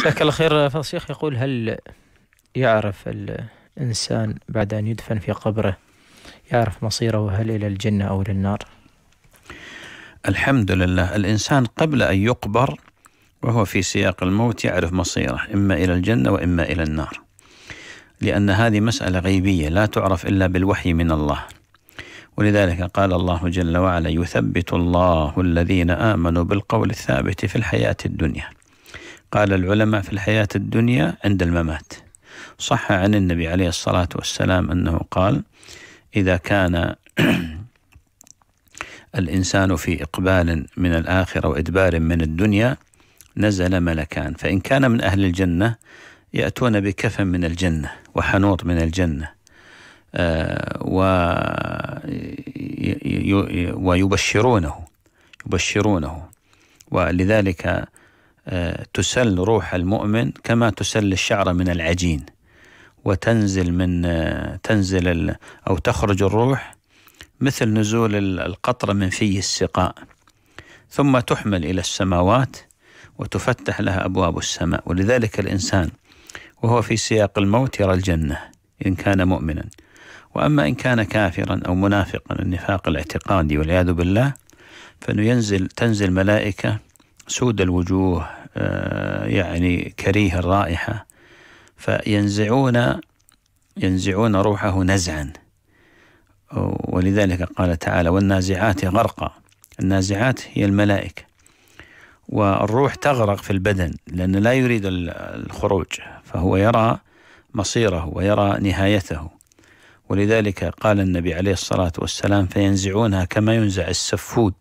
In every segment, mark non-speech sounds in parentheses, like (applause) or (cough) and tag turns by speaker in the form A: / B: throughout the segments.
A: جزاك الله خير فالشيخ يقول هل يعرف الإنسان بعد أن يدفن في قبره يعرف مصيره هل إلى الجنة أو إلى النار الحمد لله الإنسان قبل أن يقبر وهو في سياق الموت يعرف مصيره إما إلى الجنة وإما إلى النار لأن هذه مسألة غيبية لا تعرف إلا بالوحي من الله ولذلك قال الله جل وعلا يثبت الله الذين آمنوا بالقول الثابت في الحياة الدنيا قال العلماء في الحياة الدنيا عند الممات صح عن النبي عليه الصلاة والسلام أنه قال إذا كان (clears throat) الإنسان في إقبال من الآخرة وإدبار من الدنيا نزل ملكان فإن كان من أهل الجنة يأتون بكفن من الجنة وحنوط من الجنة آه، ويبشرونه يبشرونه ولذلك آه، تسل روح المؤمن كما تسل الشعرة من العجين وتنزل من آه، تنزل أو تخرج الروح مثل نزول القطرة من في السقاء ثم تحمل إلى السماوات وتفتح لها أبواب السماء ولذلك الإنسان وهو في سياق الموت يرى الجنة إن كان مؤمنا وأما إن كان كافرا أو منافقا النفاق الاعتقادي والعياذ بالله فإنه ينزل تنزل ملائكة سود الوجوه آه، يعني كريه الرائحة فينزعون ينزعون روحه نزعا ولذلك قال تعالى والنازعات غرقا النازعات هي الملائكة والروح تغرق في البدن لأنه لا يريد الخروج فهو يرى مصيره ويرى نهايته ولذلك قال النبي عليه الصلاة والسلام فينزعونها كما ينزع السفود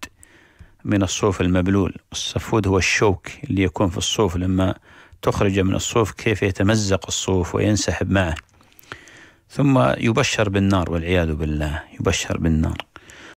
A: من الصوف المبلول الصفود هو الشوك اللي يكون في الصوف لما تخرج من الصوف كيف يتمزق الصوف وينسحب معه ثم يبشر بالنار والعياذ بالله يبشر بالنار